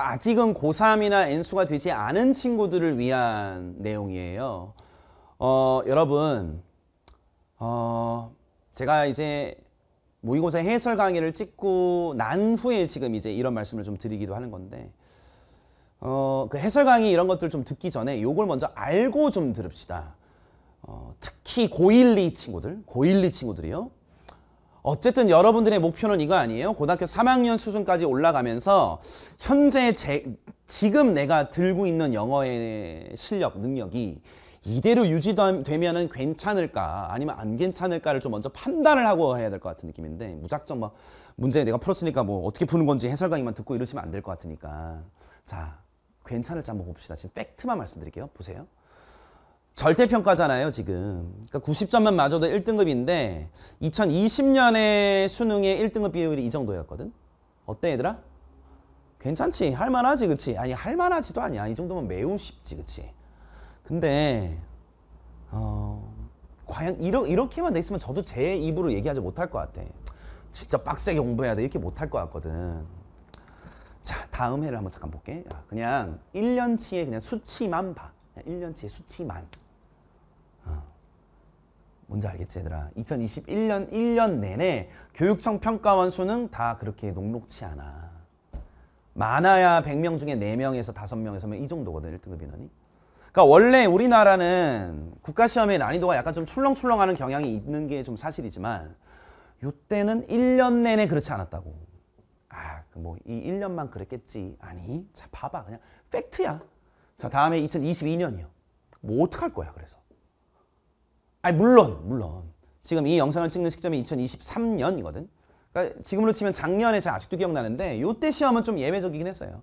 아직은 고3이나 N수가 되지 않은 친구들을 위한 내용이에요. 어, 여러분, 어, 제가 이제 모의고사 해설 강의를 찍고 난 후에 지금 이제 이런 말씀을 좀 드리기도 하는 건데 어, 그 해설 강의 이런 것들 좀 듣기 전에 요걸 먼저 알고 좀 들읍시다. 어, 특히 고1, 2 친구들, 고1, 2 친구들이요. 어쨌든 여러분들의 목표는 이거 아니에요? 고등학교 3학년 수준까지 올라가면서 현재 제, 지금 내가 들고 있는 영어의 실력, 능력이 이대로 유지되면은 괜찮을까 아니면 안 괜찮을까를 좀 먼저 판단을 하고 해야 될 것 같은 느낌인데 무작정 뭐 문제 내가 풀었으니까 뭐 어떻게 푸는 건지 해설강의만 듣고 이러시면 안 될 것 같으니까 자 괜찮을지 한번 봅시다 지금 팩트만 말씀드릴게요 보세요 절대평가잖아요 지금 그러니까 90점만 맞아도 1등급인데 2020년에 수능의 1등급 비율이 이 정도였거든 어때 얘들아? 괜찮지 할만하지 그치 아니 할만하지도 아니야 이 정도면 매우 쉽지 그치 근데 어 과연 이러, 이렇게만 돼 있으면 저도 제 입으로 얘기하지 못할 것 같아 진짜 빡세게 공부해야 돼 이렇게 못할 것 같거든 자 다음 해를 한번 잠깐 볼게 그냥 1년치의 그냥 수치만 봐 1년치의 수치만 뭔지 알겠지 얘들아 2021년 1년 내내 교육청 평가원 수능다 그렇게 녹록치 않아 많아야 100명 중에 4명에서 5명에서이 정도거든 1등급 인원이 그러니까 원래 우리나라는 국가시험의 난이도가 약간 좀 출렁출렁하는 경향이 있는 게 좀 사실이지만 요때는 1년 내내 그렇지 않았다고 아뭐이 그 1년만 그랬겠지 아니 자 봐봐 그냥 팩트야 자 다음에 2022년이요 뭐 어떡할 거야 그래서 아니 물론 물론 지금 이 영상을 찍는 시점이 2023년이거든. 그러니까 지금으로 치면 작년에 제가 아직도 기억나는데 요때 시험은 좀 예외적이긴 했어요.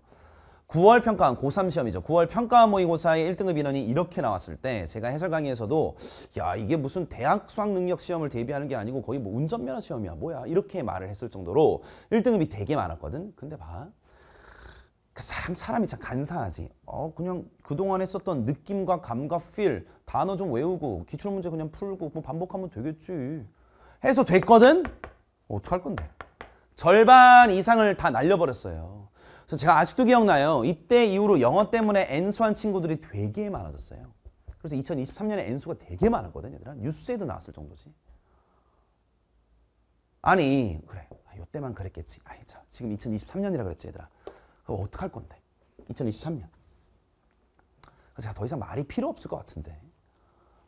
9월 평가원 고3 시험이죠. 9월 평가원 모의고사의 1등급 인원이 이렇게 나왔을 때 제가 해설 강의에서도 야 이게 무슨 대학 수학 능력 시험을 대비하는 게 아니고 거의 뭐 운전면허 시험이야 뭐야 이렇게 말을 했을 정도로 1등급이 되게 많았거든. 근데 봐 그러니까 참 사람이 참 간사하지. 어 그냥 그동안 했었던 느낌과 감각, 필, 단어 좀 외우고 기출 문제 그냥 풀고 뭐 반복하면 되겠지. 해서 됐거든. 어떡할 건데? 절반 이상을 다 날려버렸어요. 그래서 제가 아직도 기억나요. 이때 이후로 영어 때문에 엔수한 친구들이 되게 많아졌어요. 그래서 2023년에 엔수가 되게 많았거든 얘들아. 뉴스에도 나왔을 정도지. 아니 그래 이때만 아, 그랬겠지. 아니 자 지금 2023년이라 그랬지 얘들아. 그거 어떡할 건데? 2023년. 제가 더 이상 말이 필요 없을 것 같은데.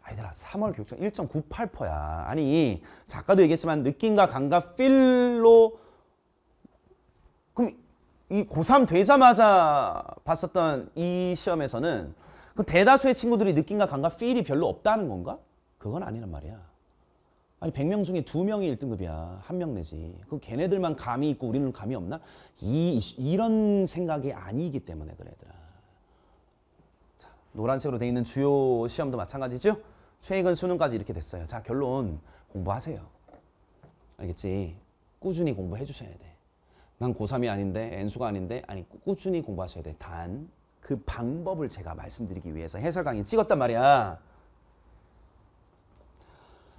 아이들아 3월 교육청 1.98%야. 아니 작가도 얘기했지만 느낌과 감각 필로 그럼 이 고3 되자마자 봤었던 이 시험에서는 그 대다수의 친구들이 느낌과 감각 필이 별로 없다는 건가? 그건 아니란 말이야. 아니 100명 중에 2명이 1등급이야. 한 명 내지. 그 걔네들만 감이 있고 우리는 감이 없나? 이, 이런 생각이 아니기 때문에 그래 얘들아. 자, 노란색으로 돼 있는 주요 시험도 마찬가지죠? 최근 수능까지 이렇게 됐어요. 자 결론 공부하세요. 알겠지? 꾸준히 공부해 주셔야 돼. 난 고3이 아닌데 N수가 아닌데 아니 꾸준히 공부하셔야 돼. 단 그 방법을 제가 말씀드리기 위해서 해설 강의 찍었단 말이야.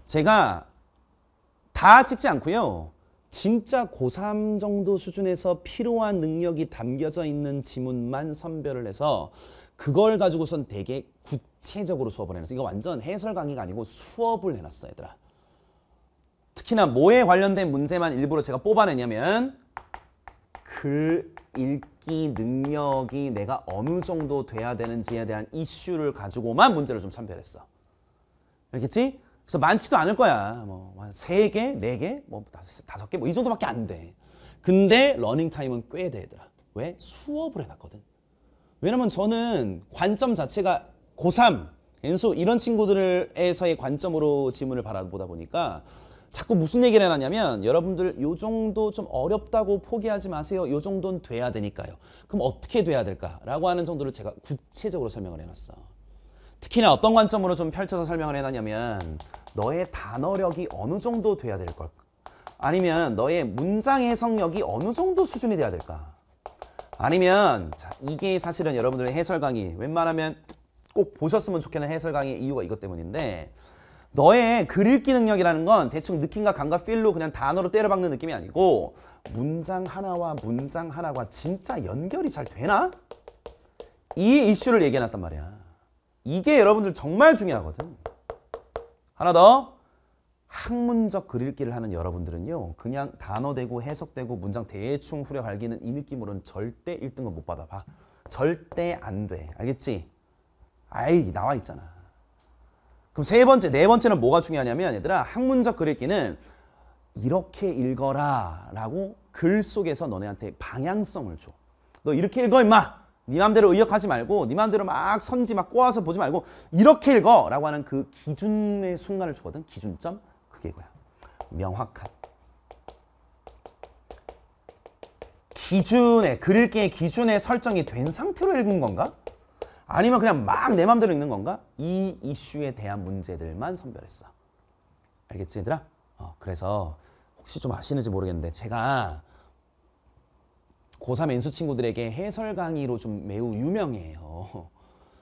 제가 다 찍지 않고요. 진짜 고3 정도 수준에서 필요한 능력이 담겨져 있는 지문만 선별을 해서 그걸 가지고선 되게 구체적으로 수업을 해놨어요. 이거 완전 해설 강의가 아니고 수업을 해놨어 요 얘들아. 특히나 뭐에 관련된 문제만 일부러 제가 뽑아내냐면 글 읽기 능력이 내가 어느 정도 돼야 되는지에 대한 이슈를 가지고만 문제를 좀 선별했어. 알겠지? 그래서 많지도 않을 거야. 뭐, 세 개, 네 개, 뭐, 다섯, 다섯 개, 뭐, 이 정도밖에 안 돼. 근데 러닝타임은 꽤 되더라. 왜? 수업을 해놨거든. 왜냐면 저는 관점 자체가 고3, 엔수 이런 친구들에서의 관점으로 질문을 바라보다 보니까 자꾸 무슨 얘기를 해놨냐면 여러분들 요 정도 좀 어렵다고 포기하지 마세요. 요 정도는 돼야 되니까요. 그럼 어떻게 돼야 될까라고 하는 정도를 제가 구체적으로 설명을 해놨어. 특히나 어떤 관점으로 좀 펼쳐서 설명을 해놨냐면 너의 단어력이 어느 정도 돼야 될 걸까? 아니면 너의 문장 해석력이 어느 정도 수준이 돼야 될까? 아니면 자, 이게 사실은 여러분들의 해설 강의 웬만하면 꼭 보셨으면 좋겠는 해설 강의의 이유가 이것 때문인데 너의 글 읽기 능력이라는 건 대충 느낌과 감각 필로 그냥 단어로 때려박는 느낌이 아니고 문장 하나와 문장 하나가 진짜 연결이 잘 되나? 이 이슈를 얘기해놨단 말이야. 이게 여러분들 정말 중요하거든. 하나 더. 학문적 글읽기를 하는 여러분들은요. 그냥 단어 되고 해석되고 문장 대충 후려갈기는 이 느낌으로는 절대 1등은 못 받아봐. 절대 안 돼. 알겠지? 아이 나와 있잖아. 그럼 세 번째, 네 번째는 뭐가 중요하냐면 얘들아 학문적 글읽기는 이렇게 읽어라 라고 글 속에서 너네한테 방향성을 줘. 너 이렇게 읽어 임마. 네 맘대로 의역하지 말고 네 맘대로 막 선지 막 꼬아서 보지 말고 이렇게 읽어 라고 하는 그 기준의 순간을 주거든 기준점 그게 이거야 명확한 기준에 글읽기의 기준에 설정이 된 상태로 읽은 건가? 아니면 그냥 막 내 맘대로 읽는 건가? 이 이슈에 대한 문제들만 선별했어 알겠지 얘들아? 어, 그래서 혹시 좀 아시는지 모르겠는데 제가 고3 인수 친구들에게 해설 강의로 좀 매우 유명해요.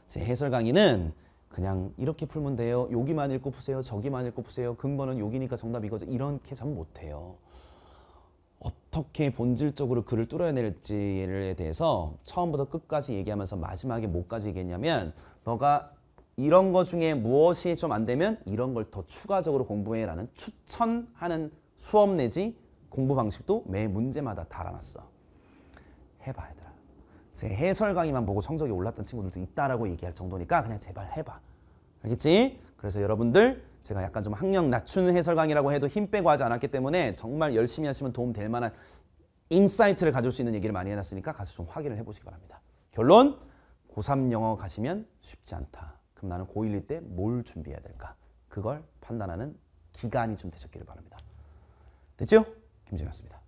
제 해설 강의는 그냥 이렇게 풀면 돼요. 여기만 읽고 푸세요. 저기만 읽고 푸세요. 근거는 여기니까 정답 이거죠. 이렇게 전 못해요. 어떻게 본질적으로 글을 뚫어야 될지에 대해서 처음부터 끝까지 얘기하면서 마지막에 뭐까지 얘기했냐면 너가 이런 것 중에 무엇이 좀 안 되면 이런 걸 더 추가적으로 공부해라는 추천하는 수업 내지 공부 방식도 매 문제마다 달아놨어. 해봐 얘들아. 제 해설 강의만 보고 성적이 올랐던 친구들도 있다라고 얘기할 정도니까 그냥 제발 해봐. 알겠지? 그래서 여러분들 제가 약간 좀 학력 낮춘 해설 강의라고 해도 힘 빼고 하지 않았기 때문에 정말 열심히 하시면 도움 될 만한 인사이트를 가질 수 있는 얘기를 많이 해놨으니까 가서 좀 확인을 해보시기 바랍니다. 결론! 고3 영어 가시면 쉽지 않다. 그럼 나는 고1일 때 뭘 준비해야 될까? 그걸 판단하는 기간이 좀 되셨기를 바랍니다. 됐죠? 김재였습니다.